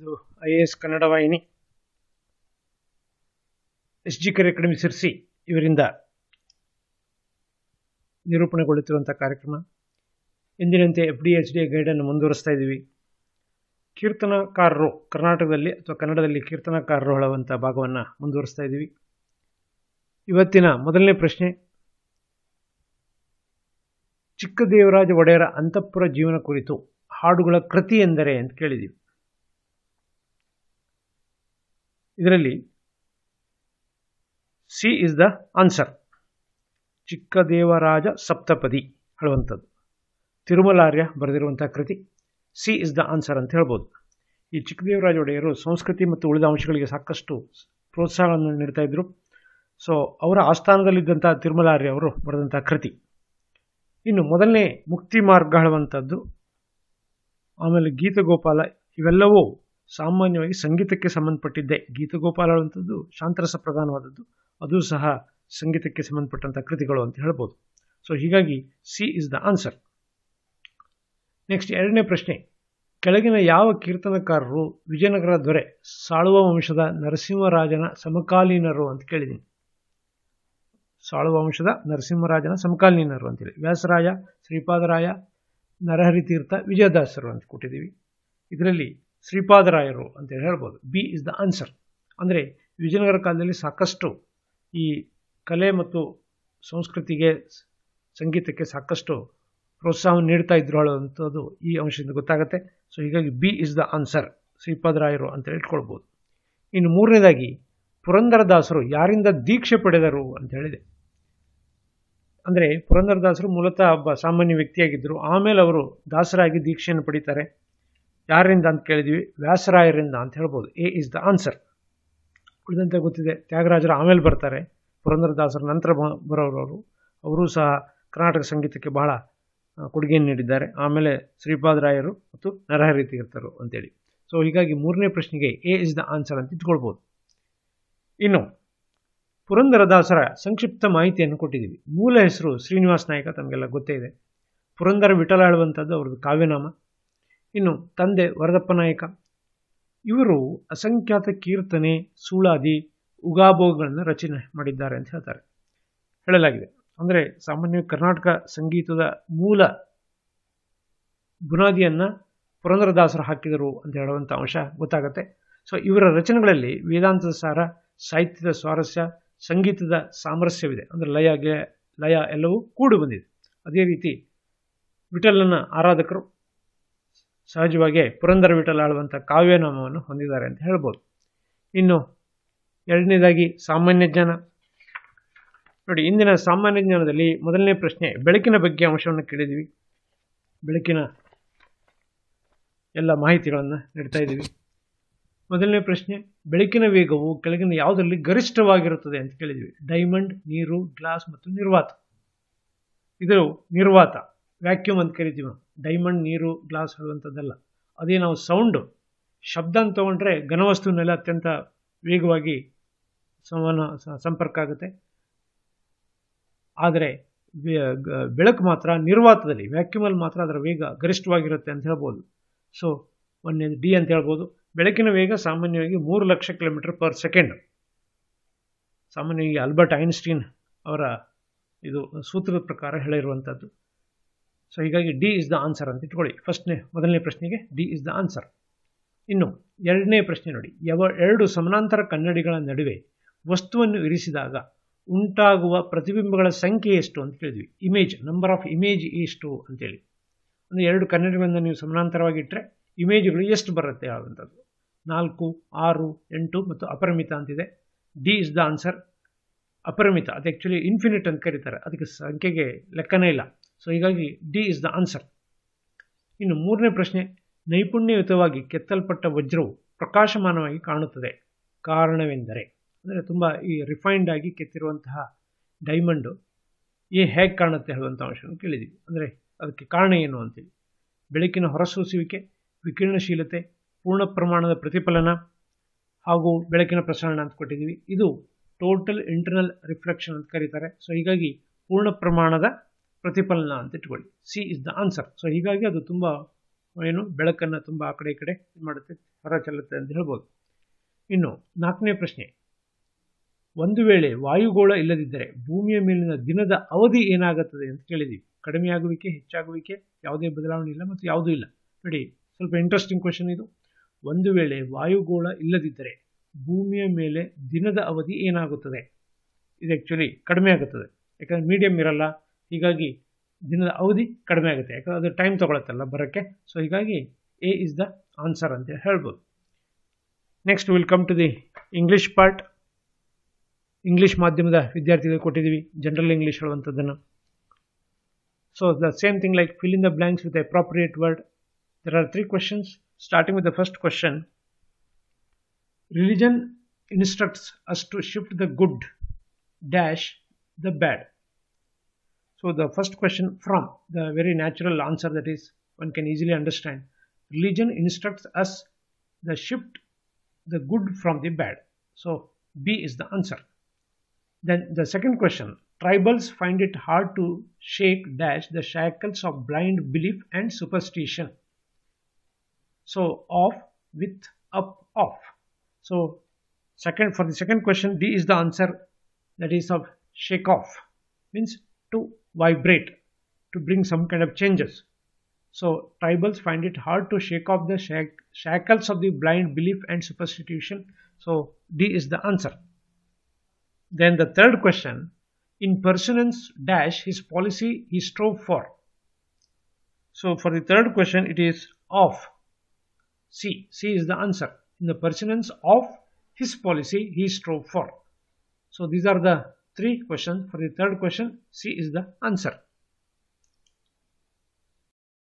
ಇದು I A S Kannada ವಾಹಿನಿ S G ಕೆರೆ ಅಕಾಡೆಮಿ ಸೇರಿಸಿ ಇವರಿಂದ ನಿರೂಪಣೆಗೊಳ್ಳುತ್ತಿರುವಂಥ ಕಾರ್ಯಕ್ರಮ ಎಂದಿನಂತೆ ಎಫ್ ಡಿ ಎಚ್ ಡಿ ಗೈಡನ್ನು ಮುಂದುವರಿಸ್ತಾ ಇದ್ದೀವಿ ಕೀರ್ತನಕಾರರು ಕರ್ನಾಟಕದಲ್ಲಿ ಅಥವಾ ಕನ್ನಡದಲ್ಲಿ ಕೀರ್ತನಕಾರರು ಹೇಳುವಂಥ ಭಾಗವನ್ನು ಮುಂದುವರಿಸ್ತಾ ಇದ್ದೀವಿ ಇವತ್ತಿನ ಮೊದಲನೇ ಪ್ರಶ್ನೆ ಚಿಕ್ಕದೇವರಾಜ ಒಡೆಯರ ಅಂತಃಪುರ ಜೀವನ ಕುರಿತು ಹಾಡುಗಳ ಕೃತಿ ಎಂದರೆ ಅಂತ ಕೇಳಿದ್ದೀವಿ ಇದರಲ್ಲಿ C is the answer Chikkadevaraja Saptapadi ಹೇಳುವಂಥದ್ದು ತಿರುಮಲಾರ್ಯ ಬರೆದಿರುವಂಥ ಕೃತಿ ಸಿ ಇಸ್ ದ ಆನ್ಸರ್ ಅಂತ ಹೇಳ್ಬೋದು ಈ ಚಿಕ್ಕದೇವರಾಜ ಒಡೆಯರು ಸಂಸ್ಕೃತಿ ಮತ್ತು ಉಳಿದ ಅಂಶಗಳಿಗೆ ಸಾಕಷ್ಟು ಪ್ರೋತ್ಸಾಹವನ್ನು ನೀಡ್ತಾ ಇದ್ದರು ಸೊ ಅವರ ಆಸ್ಥಾನದಲ್ಲಿದ್ದಂಥ ತಿರುಮಲಾರ್ಯ ಅವರು ಬರೆದಂಥ ಕೃತಿ ಇನ್ನು ಮೊದಲನೇ ಮುಕ್ತಿ ಮಾರ್ಗ ಹೇಳುವಂಥದ್ದು ಆಮೇಲೆ ಗೀತಗೋಪಾಲ ಇವೆಲ್ಲವೂ ಸಾಮಾನ್ಯವಾಗಿ ಸಂಗೀತಕ್ಕೆ ಸಂಬಂಧಪಟ್ಟಿದ್ದೆ ಗೀತಗೋಪಾಲ ಅಂಥದ್ದು ಶಾಂತರಸ ಪ್ರಧಾನವಾದದ್ದು ಅದು ಸಹ ಸಂಗೀತಕ್ಕೆ ಸಂಬಂಧಪಟ್ಟಂಥ ಕೃತಿಗಳು ಅಂತ ಹೇಳ್ಬೋದು ಸೊ ಹೀಗಾಗಿ C is the answer next ಎರಡನೇ ಪ್ರಶ್ನೆ ಕೆಳಗಿನ ಯಾವ ಕೀರ್ತನಕಾರರು ವಿಜಯನಗರ ದೊರೆ ಸಾಳುವ ವಂಶದ ನರಸಿಂಹರಾಜನ ಸಮಕಾಲೀನರು ಅಂತ ಕೇಳಿದ್ದೀನಿ ಸಾಳುವ ವಂಶದ ನರಸಿಂಹರಾಜನ ಸಮಕಾಲೀನರು ಅಂತೇಳಿ ವ್ಯಾಸರಾಯ ಶ್ರೀಪಾದರಾಯ ನರಹರಿತೀರ್ಥ ವಿಜಯದಾಸರು ಅಂತ ಕೊಟ್ಟಿದ್ದೀವಿ ಇದರಲ್ಲಿ ಶ್ರೀಪಾದರಾಯರು ಅಂತೇಳಿ ಹೇಳ್ಬೋದು ಬಿ ಇಸ್ ದ ಆನ್ಸರ್ ಅಂದರೆ ವಿಜಯನಗರ ಕಾಲದಲ್ಲಿ ಸಾಕಷ್ಟು ಈ ಕಲೆ ಮತ್ತು ಸಂಸ್ಕೃತಿಗೆ ಸಂಗೀತಕ್ಕೆ ಸಾಕಷ್ಟು ಪ್ರೋತ್ಸಾಹ ನೀಡ್ತಾ ಇದ್ರು ಅಂಥದ್ದು ಈ ಅಂಶದಿಂದ ಗೊತ್ತಾಗುತ್ತೆ ಸೊ ಹೀಗಾಗಿ ಬಿ ಇಸ್ ದ ಆನ್ಸರ್ ಶ್ರೀಪಾದರಾಯರು ಅಂತ ಹೇಳ್ಕೊಳ್ಬೋದು ಇನ್ನು ಮೂರನೇದಾಗಿ ಪುರಂದರದಾಸರು ಯಾರಿಂದ ದೀಕ್ಷೆ ಪಡೆದರು ಅಂತ ಹೇಳಿದೆ ಅಂದರೆ ಪುರಂದರದಾಸರು ಮೂಲತಃ ಒಬ್ಬ ಸಾಮಾನ್ಯ ವ್ಯಕ್ತಿಯಾಗಿದ್ದರು ಆಮೇಲೆ ಅವರು ದಾಸರಾಗಿ ದೀಕ್ಷೆಯನ್ನು ಪಡಿತಾರೆ ಯಾರಿಂದ ಅಂತ ಕೇಳಿದ್ವಿ ವ್ಯಾಸರಾಯರಿಂದ ಅಂತ ಹೇಳ್ಬೋದು ಎ ಇಸ್ ದ ಆನ್ಸರ್ ಉಳಿದಂತೆ ಗೊತ್ತಿದೆ ತ್ಯಾಗರಾಜರು ಆಮೇಲೆ ಬರ್ತಾರೆ ಪುರಂದರದಾಸರ ನಂತರ ಬರೋರವರು ಅವರು ಸಹ ಕರ್ನಾಟಕ ಸಂಗೀತಕ್ಕೆ ಬಹಳ ಕೊಡುಗೆಯನ್ನು ನೀಡಿದ್ದಾರೆ ಆಮೇಲೆ ಶ್ರೀಪಾದರಾಯರು ಮತ್ತು ನರಹರಿ ತೀರ್ಥರು ಅಂತೇಳಿ ಸೊ ಹೀಗಾಗಿ ಮೂರನೇ ಪ್ರಶ್ನೆಗೆ ಎ ಇಸ್ ದ ಆನ್ಸರ್ ಅಂತ ಇಟ್ಕೊಳ್ಬೋದು ಇನ್ನು ಪುರಂದರದಾಸರ ಸಂಕ್ಷಿಪ್ತ ಮಾಹಿತಿಯನ್ನು ಕೊಟ್ಟಿದ್ದೀವಿ ಮೂಲ ಹೆಸರು ಶ್ರೀನಿವಾಸ ನಾಯಕ ತಮಗೆಲ್ಲ ಗೊತ್ತೇ ಇದೆ ಪುರಂದರ ವಿಠಲ ಹೇಳುವಂಥದ್ದು ಅವ್ರದ್ದು ಕಾವ್ಯನಾಮ ಇನ್ನು ತಂದೆ ವರದಪ್ಪ ನಾಯಕ ಇವರು ಅಸಂಖ್ಯಾತ ಕೀರ್ತನೆ ಸುಳಾದಿ ಉಗಾಭೋಗಗಳನ್ನು ರಚನೆ ಮಾಡಿದ್ದಾರೆ ಅಂತ ಹೇಳ್ತಾರೆ ಹೇಳಲಾಗಿದೆ ಅಂದರೆ ಸಾಮಾನ್ಯ ಕರ್ನಾಟಕ ಸಂಗೀತದ ಮೂಲ ಬುನಾದಿಯನ್ನು ಪುರಂದರದಾಸರು ಹಾಕಿದರು ಅಂತ ಹೇಳುವಂಥ ಅಂಶ ಗೊತ್ತಾಗುತ್ತೆ ಸೊ ಇವರ ರಚನೆಗಳಲ್ಲಿ ವೇದಾಂತದ ಸಾರ ಸಾಹಿತ್ಯದ ಸ್ವಾರಸ್ಯ ಸಂಗೀತದ ಸಾಮರಸ್ಯವಿದೆ ಅಂದರೆ ಲಯ ಲಯ ಎಲ್ಲವೂ ಕೂಡಿ ಬಂದಿದೆ ಅದೇ ರೀತಿ ವಿಠಲನ ಆರಾಧಕರು ಸಹಜವಾಗಿ ಪುರಂದರ ವಿಠಲ ಆಳುವಂಥ ಕಾವ್ಯನಾಮವನ್ನು ಹೊಂದಿದ್ದಾರೆ ಅಂತ ಹೇಳ್ಬೋದು ಇನ್ನು ಎರಡನೇದಾಗಿ ಸಾಮಾನ್ಯ ಜ್ಞಾನ ನೋಡಿ ಇಂದಿನ ಸಾಮಾನ್ಯ ಜ್ಞಾನದಲ್ಲಿ ಮೊದಲನೇ ಪ್ರಶ್ನೆ ಬೆಳಕಿನ ಬಗ್ಗೆ ಅಂಶವನ್ನು ಕೇಳಿದೀವಿ ಬೆಳಕಿನ ಎಲ್ಲ ಮಾಹಿತಿಗಳನ್ನು ನೀಡ್ತಾ ಇದ್ದೀವಿ ಮೊದಲನೇ ಪ್ರಶ್ನೆ ಬೆಳಕಿನ ವೇಗವು ಕೆಳಗಿನ ಯಾವುದರಲ್ಲಿ ಗರಿಷ್ಠವಾಗಿರುತ್ತದೆ ಅಂತ ಕೇಳಿದ್ವಿ ಡೈಮಂಡ್ ನೀರು ಗ್ಲಾಸ್ ಮತ್ತು ನಿರ್ವಾತ ಇದು ನಿರ್ವಾತ ವ್ಯಾಕ್ಯೂಮ್ ಅಂತ ಕರಿತೀವಿ ಡೈಮಂಡ್ ನೀರು ಗ್ಲಾಸ್ ಹೇಳುವಂಥದ್ದೆಲ್ಲ ಅದೇ ನಾವು ಸೌಂಡು ಶಬ್ದ ಅಂತ ತೊಗೊಂಡ್ರೆ ಘನವಸ್ತುವಿನಲ್ಲಿ ಅತ್ಯಂತ ವೇಗವಾಗಿ ಸಮಾನ ಸಂಪರ್ಕ ಆಗುತ್ತೆ ಆದರೆ ಬೆಳಕು ಮಾತ್ರ ನಿರ್ವಾತದಲ್ಲಿ ವ್ಯಾಕ್ಯೂಮಲ್ಲಿ ಮಾತ್ರ ಅದರ ವೇಗ ಗರಿಷ್ಠವಾಗಿರುತ್ತೆ ಅಂತ ಹೇಳ್ಬೋದು ಸೊ ಒಂದೇ ಡಿ ಅಂತ ಹೇಳ್ಬೋದು ಬೆಳಕಿನ ವೇಗ ಸಾಮಾನ್ಯವಾಗಿ ಮೂರು ಲಕ್ಷ ಕಿಲೋಮೀಟರ್ ಪರ್ ಸೆಕೆಂಡ್ ಸಾಮಾನ್ಯವಾಗಿ ಆಲ್ಬರ್ಟ್ ಐನ್ಸ್ಟೀನ್ ಅವರ ಇದು ಸೂತ್ರದ ಪ್ರಕಾರ ಹೇಳಿರುವಂಥದ್ದು ಸೊ ಹೀಗಾಗಿ ಡಿ ಇಸ್ ದ ಆನ್ಸರ್ ಅಂತ ಇಟ್ಕೊಳ್ಳಿ ಫಸ್ಟ್ನೇ ಮೊದಲನೇ ಪ್ರಶ್ನೆಗೆ ಡಿ ಇಸ್ ದ ಆನ್ಸರ್ ಇನ್ನು ಎರಡನೇ ಪ್ರಶ್ನೆ ನೋಡಿ ಯಾವ ಎರಡು ಸಮಾನಾಂತರ ಕನ್ನಡಿಗಳ ನಡುವೆ ವಸ್ತುವನ್ನು ಇರಿಸಿದಾಗ ಉಂಟಾಗುವ ಪ್ರತಿಬಿಂಬಗಳ ಸಂಖ್ಯೆ ಎಷ್ಟು ಅಂತ ಕೇಳಿದ್ವಿ ಇಮೇಜ್ ನಂಬರ್ ಆಫ್ ಇಮೇಜ್ ಎಷ್ಟು ಅಂತೇಳಿ ಅಂದರೆ ಎರಡು ಕನ್ನಡಿಗಳನ್ನು ನೀವು ಸಮಾನಾಂತರವಾಗಿ ಇಟ್ಟರೆ ಇಮೇಜ್ಗಳು ಎಷ್ಟು ಬರುತ್ತೆ ಆಗುವಂಥದ್ದು ನಾಲ್ಕು ಆರು ಎಂಟು ಮತ್ತು ಅಪರಿಮಿತ ಅಂತಿದೆ ಡಿ ಇಸ್ ದ ಆನ್ಸರ್ ಅಪರಿಮಿತ ಅದು ಆ್ಯಕ್ಚುಲಿ ಇನ್ಫಿನಿಟ್ ಅಂತ ಕರೀತಾರೆ ಅದಕ್ಕೆ ಸಂಖ್ಯೆಗೆ ಲೆಕ್ಕನೇ ಇಲ್ಲ ಸೊ ಹೀಗಾಗಿ ಡಿ ಇಸ್ ದ ಆನ್ಸರ್ ಇನ್ನು ಮೂರನೇ ಪ್ರಶ್ನೆ ನೈಪುಣ್ಯಯುತವಾಗಿ ಕೆತ್ತಲ್ಪಟ್ಟ ವಜ್ರವು ಪ್ರಕಾಶಮಾನವಾಗಿ ಕಾಣುತ್ತದೆ ಕಾರಣವೆಂದರೆ ಅಂದರೆ ತುಂಬ ಈ ರಿಫೈನ್ಡ್ ಆಗಿ ಕೆತ್ತಿರುವಂತಹ ಡೈಮಂಡು ಏ ಹೇಗೆ ಕಾಣುತ್ತೆ ಹೇಳುವಂಥ ಅಂಶವನ್ನು ಕೇಳಿದ್ದೀವಿ ಅಂದರೆ ಅದಕ್ಕೆ ಕಾರಣ ಏನು ಅಂತೇಳಿ ಬೆಳಕಿನ ಹೊರಸೂಸುವಿಕೆ ವಿಕಿರಣಶೀಲತೆ ಪೂರ್ಣ ಪ್ರಮಾಣದ ಪ್ರತಿಫಲನ ಹಾಗೂ ಬೆಳಕಿನ ಪ್ರಸರಣ ಅಂತ ಕೊಟ್ಟಿದ್ದೀವಿ ಇದು ಟೋಟಲ್ ಇಂಟರ್ನಲ್ ರಿಫ್ಲೆಕ್ಷನ್ ಅಂತ ಕರೀತಾರೆ ಸೊ ಹೀಗಾಗಿ ಪೂರ್ಣ ಪ್ರಮಾಣದ ಪ್ರತಿಫಲನ ಅಂತ ಇಟ್ಕೊಳ್ಳಿ C is the answer so ಹೀಗಾಗಿ ಅದು ತುಂಬ ಏನು ಬೆಳಕನ್ನು ತುಂಬ ಆ ಕಡೆ ಈ ಕಡೆ ಮಾಡುತ್ತೆ ಹೊರ ಚೆಲ್ಲುತ್ತೆ ಅಂತ ಹೇಳ್ಬೋದು ಇನ್ನು ನಾಲ್ಕನೇ ಪ್ರಶ್ನೆ ಒಂದು ವೇಳೆ ವಾಯುಗೋಳ ಇಲ್ಲದಿದ್ದರೆ ಭೂಮಿಯ ಮೇಲಿನ ದಿನದ ಅವಧಿ ಏನಾಗುತ್ತದೆ ಅಂತ ಕೇಳಿದ್ದೀವಿ ಕಡಿಮೆಯಾಗುವಿಕೆ ಹೆಚ್ಚಾಗುವಿಕೆ ಯಾವುದೇ ಬದಲಾವಣೆ ಇಲ್ಲ ಮತ್ತು ಯಾವುದೂ ಇಲ್ಲ ನೋಡಿ ಸ್ವಲ್ಪ ಇಂಟ್ರೆಸ್ಟಿಂಗ್ ಕ್ವೆಶನ್ ಇದು ಒಂದು ವೇಳೆ ವಾಯುಗೋಳ ಇಲ್ಲದಿದ್ದರೆ ಭೂಮಿಯ ಮೇಲೆ ದಿನದ ಅವಧಿ ಏನಾಗುತ್ತದೆ ಇದು ಆ್ಯಕ್ಚುಲಿ ಕಡಿಮೆ ಆಗುತ್ತದೆ ಯಾಕಂದರೆ ಮೀಡಿಯಂ ಇರಲ್ಲ ಹೀಗಾಗಿ ದಿನದ ಅವಧಿ ಕಡಿಮೆ ಆಗುತ್ತೆ ಯಾಕಂದ್ರೆ ಅದು ಟೈಮ್ ತೊಗೊಳತ್ತಲ್ಲ ಬರೋಕ್ಕೆ ಸೊ ಹೀಗಾಗಿ ಎ ಇಸ್ ದ ಆನ್ಸರ್ ಅಂತ ಹೇಳ್ಬೋದು next will come to the English part English ಮಾಧ್ಯಮದ ವಿದ್ಯಾರ್ಥಿಗಳಿಗೆ ಕೊಟ್ಟಿದ್ದೀವಿ ಜನರಲ್ ಇಂಗ್ಲೀಷ್ ಹೇಳುವಂಥದ್ದನ್ನು so the same thing like fill in the blanks with appropriate word there are three questions starting with the first question religion instructs us to shift the good dash the bad So the first question from the very natural answer that is one can easily understand. Religion instructs us the shift the good from the bad. So B is the answer. Then the second question tribals find it hard to shake dash the shackles of blind belief and superstition. So off with up off. So second for the second question D is the answer that is of shake off means to vibrate, to bring some kind of changes. So tribals find it hard to shake off the shackles of the blind belief and superstition. So D is the answer. Then the third question, in pursuance dash his policy he strove for. So for the third question it is of. C. C is the answer. In the pursuance of his policy he strove for. So these are the three questions. For the third question, C is the answer.